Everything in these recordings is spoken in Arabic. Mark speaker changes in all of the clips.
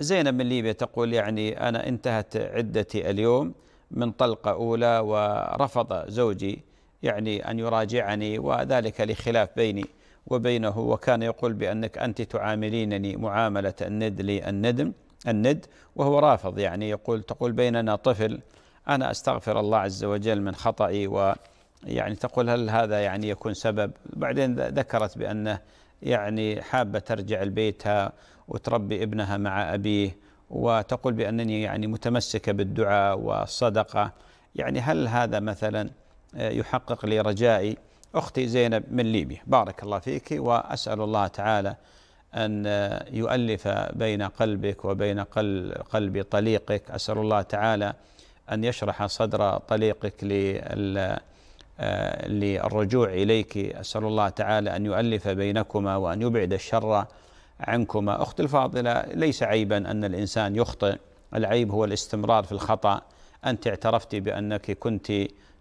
Speaker 1: زينب من ليبيا تقول يعني أنا انتهت عدتي اليوم من طلقة أولى ورفض زوجي يعني أن يراجعني وذلك لخلاف بيني وبينه وكان يقول بأنك أنت تعاملينني معاملة الند للندم الند وهو رافض يعني يقول تقول بيننا طفل أنا أستغفر الله عز وجل من خطئي ويعني تقول هل هذا يعني يكون سبب بعدين ذكرت بأنه يعني حابة ترجع لبيتها وتربي ابنها مع أبيه وتقول بأنني يعني متمسكة بالدعاء والصدقة يعني هل هذا مثلا آه، يحقق لي رجائي أختي زينب من ليبيا بارك الله فيك وأسأل الله تعالى أن آه، يؤلف بين قلبك وبين قلب طليقك أسأل الله تعالى أن يشرح صدر طليقك لل آه، للرجوع إليك أسأل الله تعالى أن يؤلف بينكما وأن يبعد الشر عنكما أختي الفاضلة ليس عيبا أن الإنسان يخطئ العيب هو الاستمرار في الخطأ أنت اعترفت بأنك كنت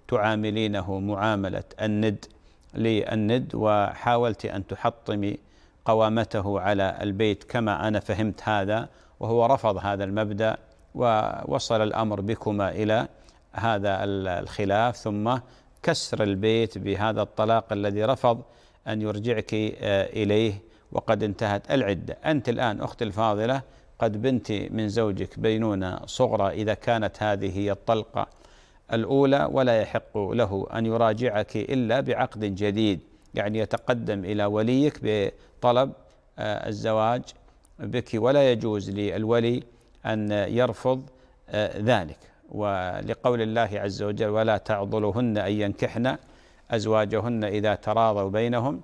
Speaker 1: تعاملينه معاملة الند للند وحاولت أن تحطمي قوامته على البيت كما أنا فهمت هذا وهو رفض هذا المبدأ ووصل الأمر بكما إلى هذا الخلاف ثم كسر البيت بهذا الطلاق الذي رفض أن يرجعك آه، إليه وقد انتهت العدة أنت الآن أختي الفاضلة قد بنت من زوجك بينونة صغرى إذا كانت هذه هي الطلقة الأولى ولا يحق له أن يراجعك إلا بعقد جديد يعني يتقدم إلى وليك بطلب آه، الزواج بك ولا يجوز للولي أن يرفض آه، ذلك ولقول الله عز وجل ولا تعضلهن أن ينكحن أزواجهن إذا تراضوا بينهم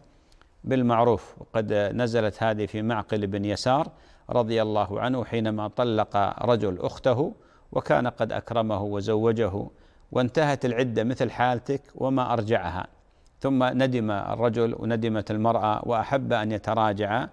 Speaker 1: بالمعروف وقد نزلت هذه في معقل بن يسار رضي الله عنه حينما طلق رجل أخته وكان قد أكرمه وزوجه وانتهت العدة مثل حالتك وما أرجعها ثم ندم الرجل وندمت المرأة وأحب أن يتراجع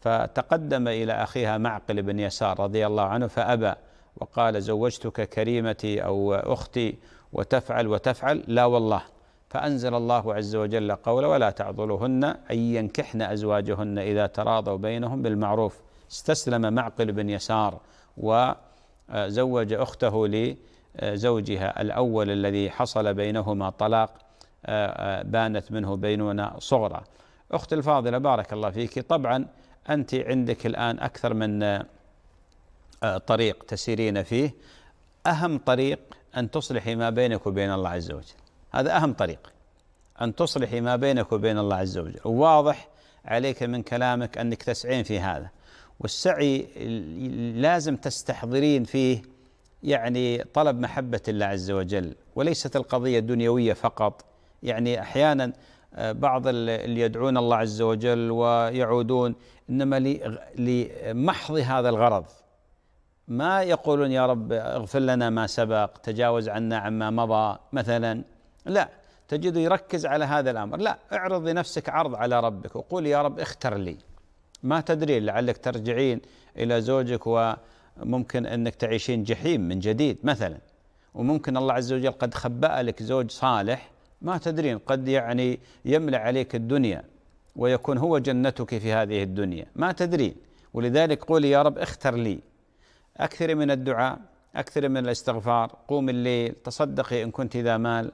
Speaker 1: فتقدم إلى أخيها معقل بن يسار رضي الله عنه فأبى وقال زوجتك كريمتي أو أختي وتفعل وتفعل لا والله فأنزل الله عز وجل قوله ولا تعضلهن أن ينكحن أزواجهن إذا تراضوا بينهم بالمعروف استسلم معقل بن يسار وزوج أخته لزوجها الأول الذي حصل بينهما طلاق بانت منه بيننا صغرى أخت الفاضلة بارك الله فيك طبعا أنت عندك الآن أكثر من آه، طريق تسيرين فيه أهم طريق أن تصلحي ما بينك وبين الله عز وجل هذا أهم طريق أن تصلحي ما بينك وبين الله عز وجل وواضح عليك من كلامك أنك تسعين في هذا والسعي لازم تستحضرين فيه يعني طلب محبة الله عز وجل وليست القضية دنيوية فقط يعني أحيانا آه، بعض اللي يدعون الله عز وجل ويعودون إنما لمحض هذا الغرض ما يقولون يا رب اغفر لنا ما سبق تجاوز عنا عما مضى مثلا لا تجده يركز على هذا الامر لا اعرض لنفسك عرض على ربك وقول يا رب اختر لي ما تدري لعلك ترجعين الى زوجك وممكن انك تعيشين جحيم من جديد مثلا وممكن الله عز وجل قد خبأ لك زوج صالح ما تدرين قد يعني يملأ عليك الدنيا ويكون هو جنتك في هذه الدنيا ما تدرين ولذلك قولي يا رب اختر لي أكثري من الدعاء أكثري من الاستغفار قوم الليل تصدقي إن كنت ذا مال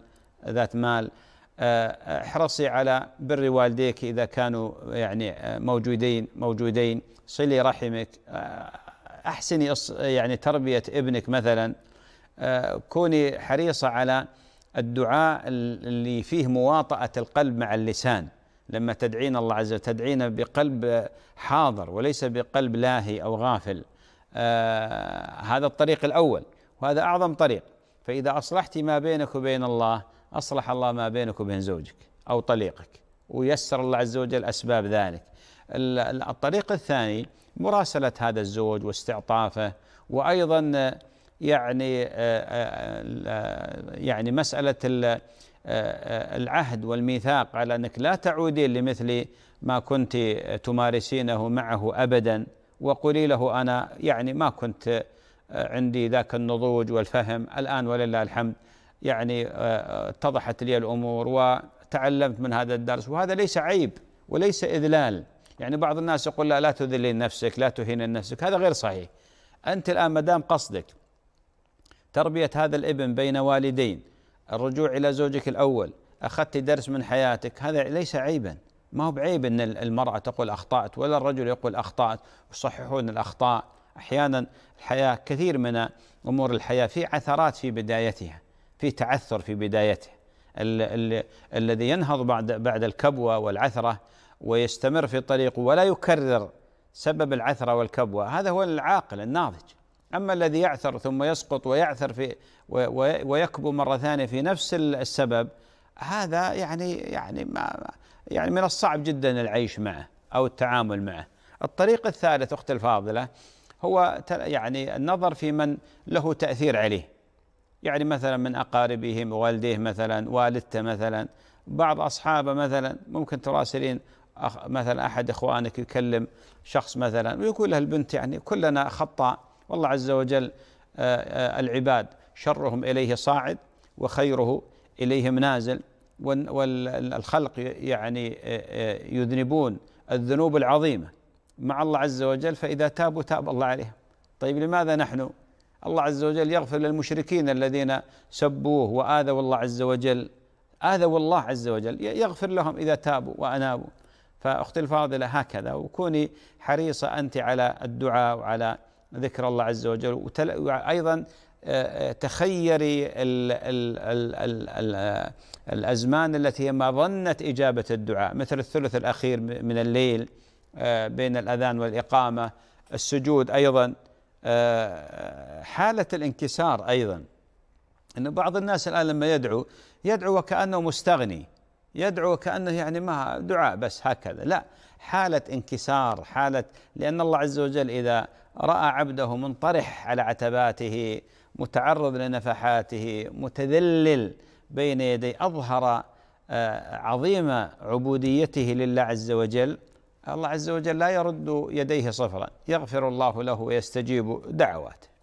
Speaker 1: ذات مال آه، احرصي على بر والديك إذا كانوا يعني موجودين موجودين صلي رحمك آه، أحسني يعني تربية ابنك مثلا آه، كوني حريصة على الدعاء اللي فيه مواطأة القلب مع اللسان لما تدعين الله عز وجل تدعين بقلب حاضر وليس بقلب لاهي أو غافل آه، هذا الطريق الأول وهذا أعظم طريق فإذا أصلحت ما بينك وبين الله أصلح الله ما بينك وبين زوجك أو طليقك ويسر الله عز وجل أسباب ذلك الطريق الثاني مراسلة هذا الزوج واستعطافه وأيضا يعني آه، آه، يعني مسألة العهد والميثاق على أنك لا تعودين لمثل ما كنت تمارسينه معه أبدا وقولي له أنا يعني ما كنت آه، عندي ذاك النضوج والفهم الآن ولله الحمد يعني آه، آه، اتضحت لي الأمور وتعلمت من هذا الدرس وهذا ليس عيب وليس إذلال يعني بعض الناس يقول لا لا تذلين نفسك لا تهينين نفسك هذا غير صحيح أنت الآن مدام قصدك تربية هذا الابن بين والدين الرجوع إلى زوجك الأول أخذت درس من حياتك هذا ليس عيبا ما هو بعيب ان المراه تقول اخطات ولا الرجل يقول اخطات ويصححون الاخطاء احيانا الحياه كثير من امور الحياه في عثرات في بدايتها في تعثر في بدايته الذي ينهض بعد بعد الكبوه والعثره ويستمر في طريقه ولا يكرر سبب العثره والكبوه هذا هو العاقل الناضج اما الذي يعثر ثم يسقط ويعثر في ويكبو مره ثانيه في نفس السبب هذا يعني يعني ما يعني من الصعب جدا العيش معه أو التعامل معه الطريق الثالث أخت الفاضلة هو يعني النظر في من له تأثير عليه يعني مثلا من أقاربه والديه مثلا والدته مثلا بعض أصحابه مثلا ممكن تراسلين مثلا أحد إخوانك يكلم شخص مثلا ويقول له البنت يعني كلنا خطاء والله عز وجل آه، آه، العباد شرهم إليه صاعد وخيره إليهم نازل والخلق يعني يذنبون الذنوب العظيمه مع الله عز وجل فاذا تابوا تاب الله عليهم طيب لماذا نحن الله عز وجل يغفر للمشركين الذين سبوه واذوا الله عز وجل اذوا الله عز وجل يغفر لهم اذا تابوا وانابوا فاختي الفاضله هكذا وكوني حريصه انت على الدعاء وعلى ذكر الله عز وجل وأيضا تخيري ال ال ال ال الـ الأزمان التي ما ظنت إجابة الدعاء مثل الثلث الأخير من الليل آه، بين الأذان والإقامة السجود أيضا آه، حالة الانكسار أيضا أن بعض الناس الآن لما يدعو يدعو وكأنه مستغني يدعو كأنه يعني ما دعاء بس هكذا لا حالة انكسار حالة لأن الله عز وجل إذا رأى عبده منطرح على عتباته متعرض لنفحاته متذلل بين يدي اظهر آه، عظيم عبوديته لله عز وجل الله عز وجل لا يرد يديه صفرا يغفر الله له ويستجيب دعواته